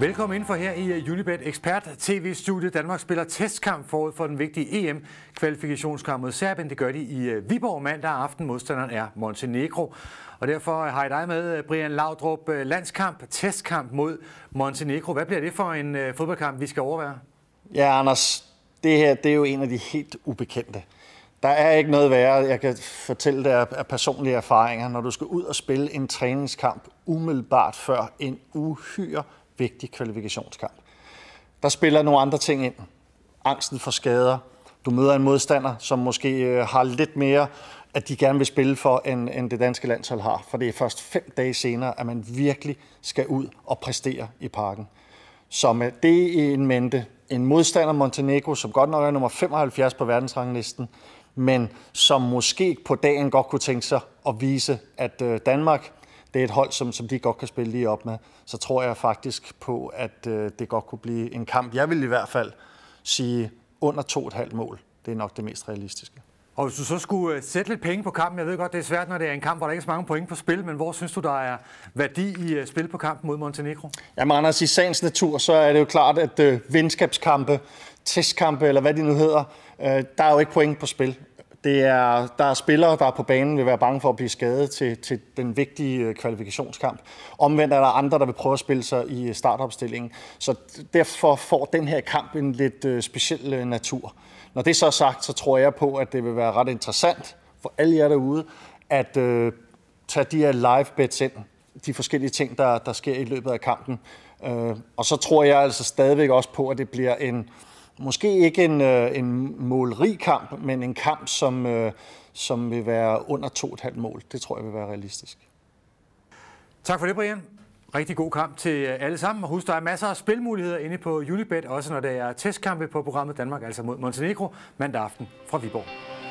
Velkommen indenfor her i øh, Unibet Expert TV-studiet. Danmark spiller testkamp forud for den vigtige EM-kvalifikationskamp mod Serbien. Det gør de i øh, Viborg mandag aften. Modstanderen er Montenegro. Og derfor øh, har jeg dig med, Brian Laudrup. Landskamp, testkamp mod Montenegro. Hvad bliver det for en fodboldkamp, vi skal overvære? Ja, Anders, det her det er jo en af de helt ubekendte. Der er ikke noget værre, jeg kan fortælle dig af personlige erfaringer, når du skal ud og spille en træningskamp umiddelbart før en uhyre vigtig kvalifikationskamp. Der spiller nogle andre ting ind. Angsten for skader. Du møder en modstander, som måske øh, har lidt mere, at de gerne vil spille for, end, end det danske landshold har. For det er først fem dage senere, at man virkelig skal ud og præstere i parken. Så med det en mente, en modstander Montenegro, som godt nok er nummer 75 på verdensranglisten, men som måske på dagen godt kunne tænke sig at vise, at øh, Danmark det er et hold, som, som de godt kan spille lige op med, så tror jeg faktisk på, at øh, det godt kunne blive en kamp. Jeg vil i hvert fald sige under 2,5 mål. Det er nok det mest realistiske. Og hvis du så skulle øh, sætte lidt penge på kampen, jeg ved godt, det er svært, når det er en kamp, hvor der ikke er så mange point på spil, men hvor synes du, der er værdi i øh, spil på kampen mod Montenegro? Jamen Anders, i sagens natur, så er det jo klart, at øh, venskabskampe, testkampe eller hvad de nu hedder, øh, der er jo ikke point på spil. Det er, der er spillere, der er på banen vil være bange for at blive skadet til, til den vigtige øh, kvalifikationskamp. Omvendt er der andre, der vil prøve at spille sig i øh, startopstillingen. Så derfor får den her kamp en lidt øh, speciel natur. Når det så er sagt, så tror jeg på, at det vil være ret interessant for alle jer derude, at øh, tage de her live bets ind. De forskellige ting, der, der sker i løbet af kampen. Øh, og så tror jeg altså stadigvæk også på, at det bliver en, øh, måske ikke en, øh, en målrig kamp, men en kamp, som, øh, som vil være under 2,5 mål. Det tror jeg vil være realistisk. Tak for det, Brian. Rigtig god kamp til alle sammen. Og husk, der er masser af spilmuligheder inde på Unibet, også når der er testkampe på programmet Danmark, altså mod Montenegro, mandag aften fra Viborg.